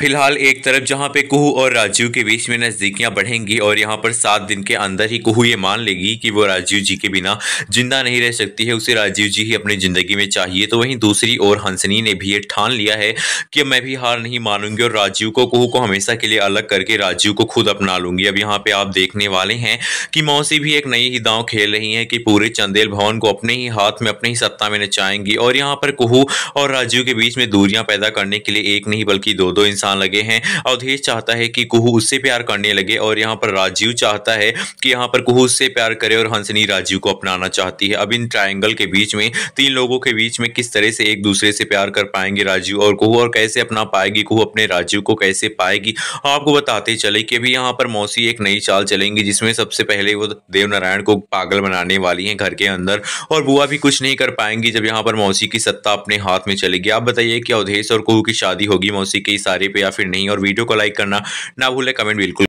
फिलहाल एक तरफ जहां पे कुहू और राजीव के बीच में नज़दीकियां बढ़ेंगी और यहां पर सात दिन के अंदर ही कुहू ये मान लेगी कि वो राजीव जी के बिना जिंदा नहीं रह सकती है उसे राजीव जी ही अपनी ज़िंदगी में चाहिए तो वहीं दूसरी ओर हंसनी ने भी ये ठान लिया है कि मैं भी हार नहीं मानूंगी और राजीव को कुहू को हमेशा के लिए अलग करके राजीव को खुद अपना लूंगी अब यहाँ पे आप देखने वाले हैं कि मौसी भी एक नई ही दाव खेल रही है कि पूरे चंदेल भवन को अपने ही हाथ में अपने ही सत्ता में नचाएंगी और यहाँ पर कुहू और राजीव के बीच में दूरियां पैदा करने के लिए एक नहीं बल्कि दो दो इंसान निशान लगे हैं अवधेश चाहता है कि कुहू उससे प्यार करने लगे और यहाँ पर राजीव चाहता है कि यहाँ पर कुहू उससे प्यार करे और हंसनी राजीव को अपनाना चाहती है अब इन ट्राइंगल के बीच में तीन लोगों के बीच में किस तरह से एक दूसरे से प्यार कर पाएंगे राजीव और कुहू और कैसे अपना पाएगी कुहू अपने राजीव को कैसे पाएगी आपको बताते चले कि अभी यहाँ पर मौसी एक नई चाल चलेंगी जिसमें सबसे पहले वो देवनारायण को पागल बनाने वाली है घर के अंदर और बुआ भी कुछ नहीं कर पाएंगी जब यहाँ पर मौसी की सत्ता अपने हाथ में चलेगी आप बताइए कि अवधेश और कुहू की शादी होगी मौसी के इशारे पे या फिर नहीं और वीडियो को लाइक करना ना भूले कमेंट बिल्कुल